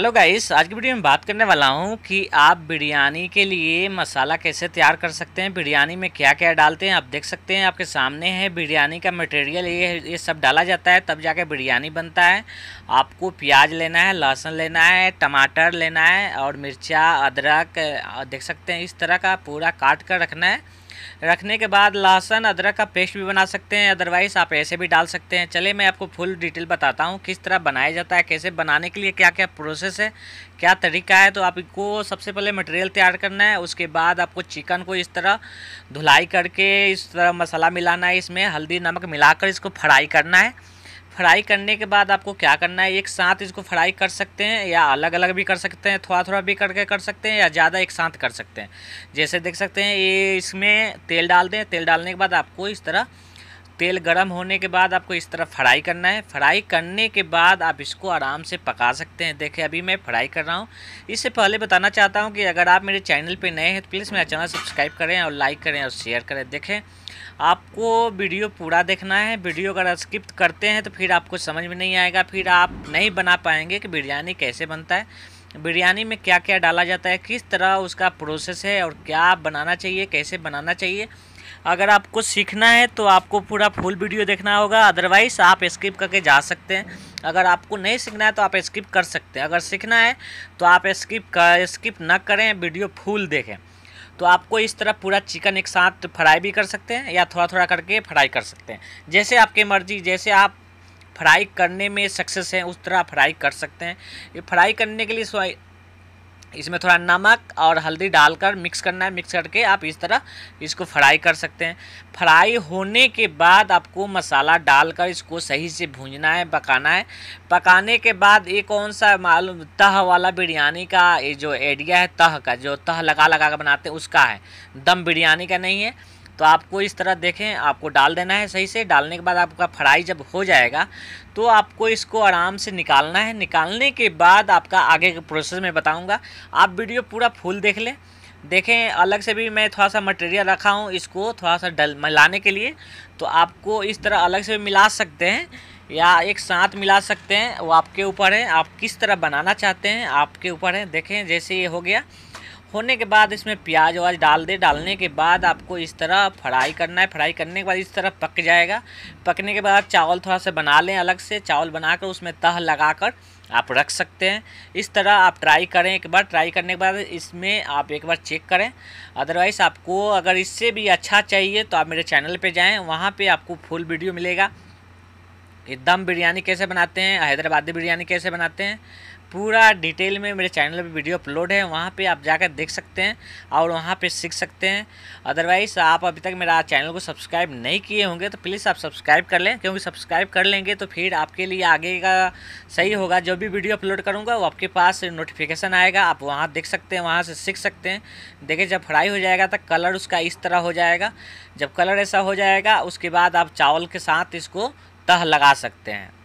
hello guys आज की video में बात करने वाला हूं कि आप बिरयानी के लिए मसाला कैसे तैयार कर सकते हैं बिरयानी में क्या क्या डालते हैं आप देख सकते हैं आपके सामने है बिरयानी का मटेरियल ये ये सब डाला जाता है तब जाके बिरयानी बनता है आपको प्याज लेना है लहसुन लेना है टमाटर लेना है और मिर्चा अदरक देख सकते हैं इस तरह का पूरा काट कर रखना है रखने के बाद लहसुन अदरक का पेस्ट भी बना सकते हैं अदरवाइज़ आप ऐसे भी डाल सकते हैं चले मैं आपको फुल डिटेल बताता हूँ किस तरह बनाया जाता है कैसे बनाने के लिए क्या क्या प्रोसेस है क्या तरीका है तो आपको सबसे पहले मटेरियल तैयार करना है उसके बाद आपको चिकन को इस तरह धुलाई करके इस तरह मसाला मिलाना है इसमें हल्दी नमक मिलाकर इसको फ्राई करना है फ्राई करने के बाद आपको क्या करना है एक साथ इसको फ्राई कर सकते हैं या अलग अलग भी कर सकते हैं थोड़ा थोड़ा भी करके कर सकते हैं या ज़्यादा एक साथ कर सकते हैं जैसे देख सकते हैं ये इसमें तेल डाल दें तेल डालने के बाद आपको इस तरह तेल गर्म होने के बाद आपको इस तरह फ्राई करना है फ्राई करने के बाद आप इसको आराम से पका सकते हैं देखिए अभी मैं फ्राई कर रहा हूँ इससे पहले बताना चाहता हूँ कि अगर आप मेरे चैनल पे नए हैं तो प्लीज़ मेरा चैनल सब्सक्राइब करें और लाइक करें और शेयर करें देखें आपको वीडियो पूरा देखना है वीडियो अगर स्किप करते हैं तो फिर आपको समझ में नहीं आएगा फिर आप नहीं बना पाएंगे कि बिरयानी कैसे बनता है बिरयानी में क्या क्या डाला जाता है किस तरह उसका प्रोसेस है और क्या बनाना चाहिए कैसे बनाना चाहिए अगर आपको सीखना है तो आपको पूरा फुल वीडियो देखना होगा अदरवाइज़ आप स्किप करके जा सकते हैं अगर आपको नहीं सीखना है तो आप स्किप कर सकते हैं अगर सीखना है तो आप स्किप कर स्किप ना करें वीडियो फुल देखें तो आपको इस तरह पूरा चिकन एक साथ फ्राई भी कर सकते हैं या थोड़ा थोड़ा करके फ्राई कर सकते हैं जैसे आपकी मर्ज़ी जैसे आप फ्राई करने में सक्सेस हैं उस तरह फ्राई कर सकते हैं ये फ्राई करने के लिए इसमें थोड़ा नमक और हल्दी डालकर मिक्स करना है मिक्स करके आप इस तरह इसको फ्राई कर सकते हैं फ्राई होने के बाद आपको मसाला डालकर इसको सही से भूनना है पकाना है पकाने के बाद ये कौन सा मालूम तह वाला बिरयानी का ये जो एरिया है तह का जो तह लगा लगा कर बनाते हैं उसका है दम बिरयानी का नहीं है तो आपको इस तरह देखें आपको डाल देना है सही से डालने के बाद आपका फ्राई जब हो जाएगा तो आपको इसको आराम से निकालना है निकालने के बाद आपका आगे के प्रोसेस में बताऊँगा आप वीडियो पूरा फुल देख लें देखें अलग से भी मैं थोड़ा सा मटेरियल रखा हूँ इसको थोड़ा सा डल मिलाने के लिए तो आपको इस तरह अलग से भी मिला सकते हैं या एक साथ मिला सकते हैं वो आपके ऊपर है आप किस तरह बनाना चाहते हैं आपके ऊपर है देखें जैसे ये हो गया होने के बाद इसमें प्याज व्याज डाल दे डालने के बाद आपको इस तरह फ्राई करना है फ्राई करने के बाद इस तरह पक जाएगा पकने के बाद चावल थोड़ा सा बना लें अलग से चावल बनाकर उसमें तह लगाकर आप रख सकते हैं इस तरह आप ट्राई करें एक बार ट्राई करने के बाद इसमें आप एक बार चेक करें अदरवाइज़ आपको अगर इससे भी अच्छा चाहिए तो आप मेरे चैनल पे जाएं वहाँ पे आपको फुल वीडियो मिलेगा ये दम बिरयानी कैसे बनाते हैं हैदराबादी बिरयानी कैसे बनाते हैं पूरा डिटेल में मेरे चैनल पे वीडियो अपलोड है वहाँ पे आप जाकर देख सकते हैं और वहाँ पे सीख सकते हैं अदरवाइज़ आप अभी तक मेरा चैनल को सब्सक्राइब नहीं किए होंगे तो प्लीज़ आप सब्सक्राइब कर लें क्योंकि सब्सक्राइब कर लेंगे तो फिर आपके लिए आगे का सही होगा जो भी वीडियो अपलोड करूँगा वो आपके पास नोटिफिकेशन आएगा आप वहाँ देख सकते हैं वहाँ से सीख सकते हैं देखिए जब फ्राई हो जाएगा तो कलर उसका इस तरह हो जाएगा जब कलर ऐसा हो जाएगा उसके बाद आप चावल के साथ इसको तह लगा सकते हैं